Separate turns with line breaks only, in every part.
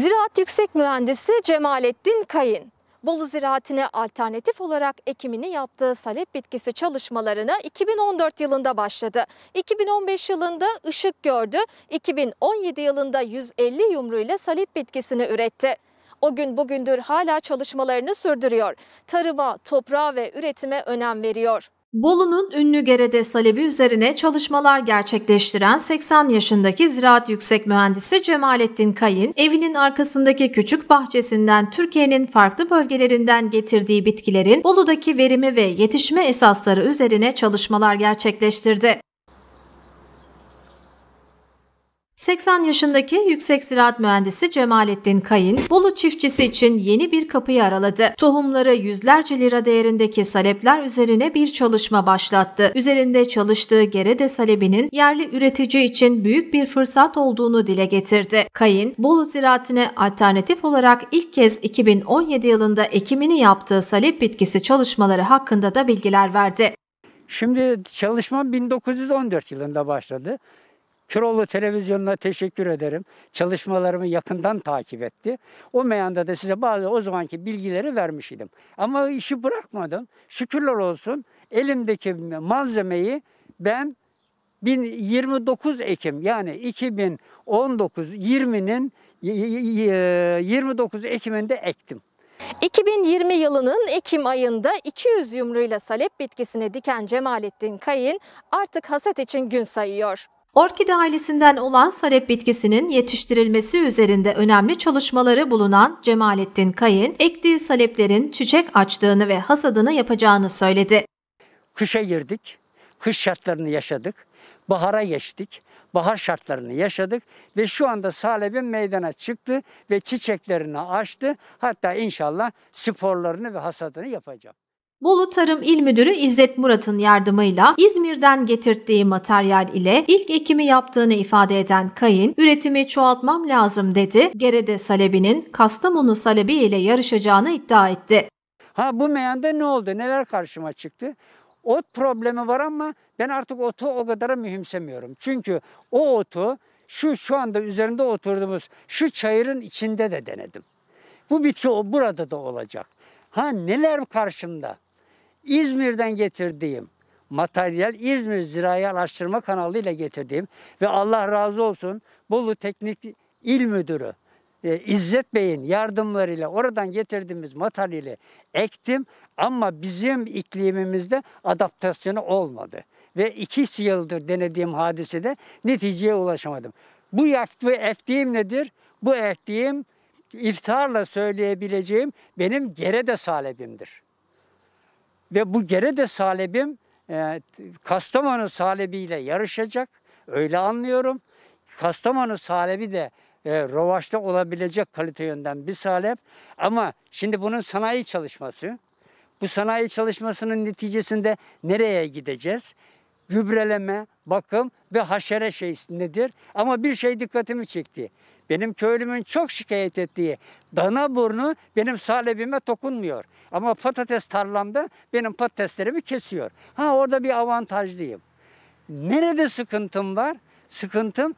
Ziraat Yüksek Mühendisi Cemalettin Kayın, Bolu ziraatine alternatif olarak ekimini yaptığı salep bitkisi çalışmalarını 2014 yılında başladı. 2015 yılında ışık gördü, 2017 yılında 150 yumruyla salep bitkisini üretti. O gün bugündür hala çalışmalarını sürdürüyor. Tarıma, toprağa ve üretime önem veriyor. Bolu'nun ünlü Gerede Salebi üzerine çalışmalar gerçekleştiren 80 yaşındaki Ziraat Yüksek Mühendisi Cemalettin Kayın, evinin arkasındaki küçük bahçesinden Türkiye'nin farklı bölgelerinden getirdiği bitkilerin Bolu'daki verimi ve yetişme esasları üzerine çalışmalar gerçekleştirdi. 80 yaşındaki yüksek ziraat mühendisi Cemalettin Kayın, Bolu çiftçisi için yeni bir kapıyı araladı. Tohumları yüzlerce lira değerindeki salepler üzerine bir çalışma başlattı. Üzerinde çalıştığı Gerede salebinin yerli üretici için büyük bir fırsat olduğunu dile getirdi. Kayın, Bolu ziraatine alternatif olarak ilk kez 2017 yılında ekimini yaptığı salep bitkisi çalışmaları hakkında da bilgiler verdi.
Şimdi çalışma 1914 yılında başladı. Köroğlu Televizyonu'na teşekkür ederim. Çalışmalarımı yakından takip etti. O meyanda da size bazı o zamanki bilgileri vermiş idim. Ama işi bırakmadım. Şükürler olsun elimdeki malzemeyi ben 29 Ekim yani 2019 20'nin 29 Ekim'inde ektim.
2020 yılının Ekim ayında 200 yumruyla salep bitkisini diken Cemalettin Kayın artık hasat için gün sayıyor. Orkide ailesinden olan salep bitkisinin yetiştirilmesi üzerinde önemli çalışmaları bulunan Cemalettin Kayın, ektiği saleplerin çiçek açtığını ve hasadını yapacağını söyledi.
Kışa girdik, kış şartlarını yaşadık, bahara geçtik, bahar şartlarını yaşadık ve şu anda salebin meydana çıktı ve çiçeklerini açtı. Hatta inşallah sporlarını ve hasadını yapacağım.
Bolu Tarım İl Müdürü İzzet Murat'ın yardımıyla İzmir'den getirdiği materyal ile ilk ekimi yaptığını ifade eden Kayın, üretimi çoğaltmam lazım dedi. Gerede Salebi'nin Kastamonu Salebi ile yarışacağını iddia etti. Ha bu meyanda ne
oldu? Neler karşıma çıktı? Ot problemi var ama ben artık otu o kadar mühimsemiyorum. Çünkü o otu şu şu anda üzerinde oturduğumuz şu çayırın içinde de denedim. Bu bitki o burada da olacak. Ha neler karşımda? İzmir'den getirdiğim materyal İzmir Zirai Araştırma Kanalı ile getirdiğim ve Allah razı olsun Bolu Teknik İl Müdürü e, İzzet Bey'in yardımlarıyla oradan getirdiğimiz materyali ektim ama bizim iklimimizde adaptasyonu olmadı. Ve iki yıldır denediğim hadisede neticeye ulaşamadım. Bu yaktığı ektiğim nedir? Bu ektiğim iftarla söyleyebileceğim benim gerede salebimdir. Ve bu gene de salebim e, Kastamonu salebiyle yarışacak. Öyle anlıyorum. Kastamonu salebi de e, Rovaş'ta olabilecek kalite yönden bir salep. Ama şimdi bunun sanayi çalışması. Bu sanayi çalışmasının neticesinde nereye gideceğiz? Gübreleme, bakım ve haşere şey nedir? Ama bir şey dikkatimi çekti. Benim köylümün çok şikayet ettiği dana burnu benim salebime dokunmuyor. Ama patates tarlamda benim patateslerimi kesiyor. Ha orada bir avantajlıyım. Nerede sıkıntım var? Sıkıntım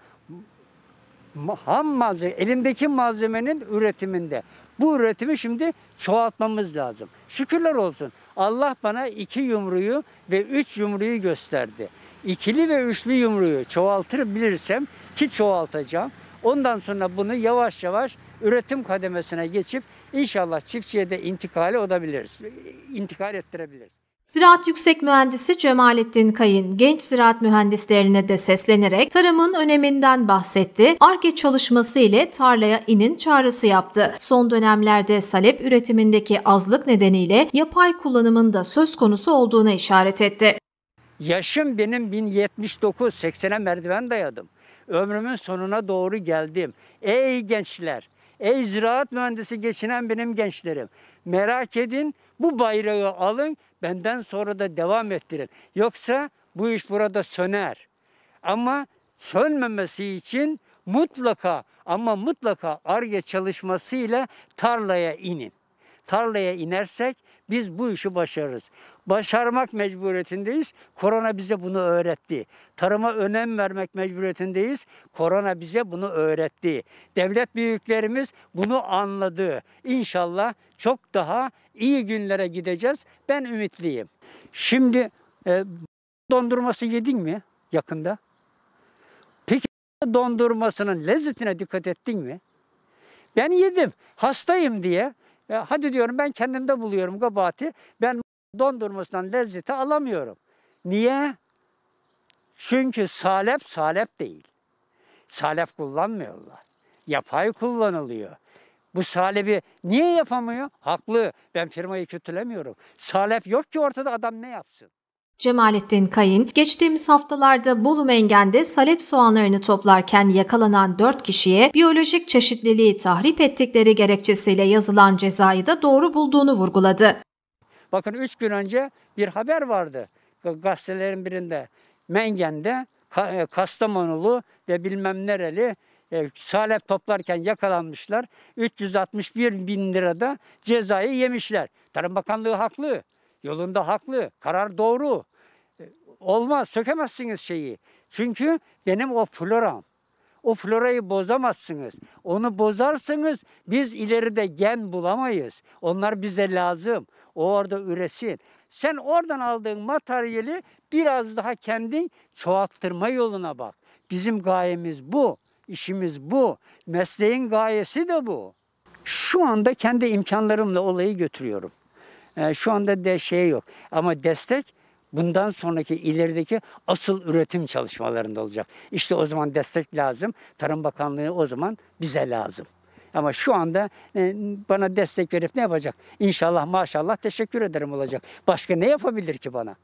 ham malzeme, elimdeki malzemenin üretiminde. Bu üretimi şimdi çoğaltmamız lazım. Şükürler olsun. Allah bana iki yumruyu ve üç yumruyu gösterdi. İkili ve üçlü yumruyu çoğaltır bilirsem ki çoğaltacağım. Ondan sonra bunu yavaş yavaş üretim kademesine geçip inşallah çiftçiye de intikale olabiliriz, intikal ettirebiliriz.
Ziraat Yüksek Mühendisi Cemalettin Kayın genç ziraat mühendislerine de seslenerek tarımın öneminden bahsetti. ARGE çalışması ile tarlaya inin çağrısı yaptı. Son dönemlerde salep üretimindeki azlık nedeniyle yapay kullanımın da söz konusu olduğuna işaret etti.
Yaşım benim 1079, 80'e merdiven dayadım. Ömrümün sonuna doğru geldim. Ey gençler, ey ziraat mühendisi geçinen benim gençlerim. Merak edin, bu bayrağı alın, benden sonra da devam ettirin. Yoksa bu iş burada söner. Ama sönmemesi için mutlaka ama mutlaka ARGE çalışmasıyla tarlaya inin. Tarlaya inersek biz bu işi başarırız. Başarmak mecburiyetindeyiz. Korona bize bunu öğretti. Tarıma önem vermek mecburiyetindeyiz. Korona bize bunu öğretti. Devlet büyüklerimiz bunu anladı. İnşallah çok daha iyi günlere gideceğiz. Ben ümitliyim. Şimdi e, dondurması yedin mi yakında? Peki dondurmasının lezzetine dikkat ettin mi? Ben yedim hastayım diye e, hadi diyorum ben kendimde buluyorum kabahati. Ben dondurmasından lezzeti alamıyorum. Niye? Çünkü salep salep değil. Salep kullanmıyorlar. Yapay kullanılıyor. Bu salebi niye yapamıyor? Haklı. Ben firmayı kötülemiyorum. Salep yok ki ortada adam ne yapsın?
Cemalettin Kayın, geçtiğimiz haftalarda Bolu Mengen'de salep soğanlarını toplarken yakalanan 4 kişiye biyolojik çeşitliliği tahrip ettikleri gerekçesiyle yazılan cezayı da doğru bulduğunu vurguladı.
Bakın 3 gün önce bir haber vardı gazetelerin birinde. Mengen'de e, Kastamonulu ve bilmem nereli e, salep toplarken yakalanmışlar. 361 bin lirada cezayı yemişler. Tarım Bakanlığı haklı. Yolunda haklı. Karar doğru. E, olmaz. Sökemezsiniz şeyi. Çünkü benim o floram. O florayı bozamazsınız. Onu bozarsınız, biz ileride gen bulamayız. Onlar bize lazım. O orada üresin. Sen oradan aldığın materyali biraz daha kendin çoğalttırma yoluna bak. Bizim gayemiz bu. İşimiz bu. Mesleğin gayesi de bu. Şu anda kendi imkanlarımla olayı götürüyorum. E, şu anda de şey yok. Ama destek bundan sonraki ilerideki asıl üretim çalışmalarında olacak. İşte o zaman destek lazım. Tarım Bakanlığı o zaman bize lazım. Ama şu anda e, bana destek verip ne yapacak? İnşallah maşallah teşekkür ederim olacak. Başka ne yapabilir ki bana?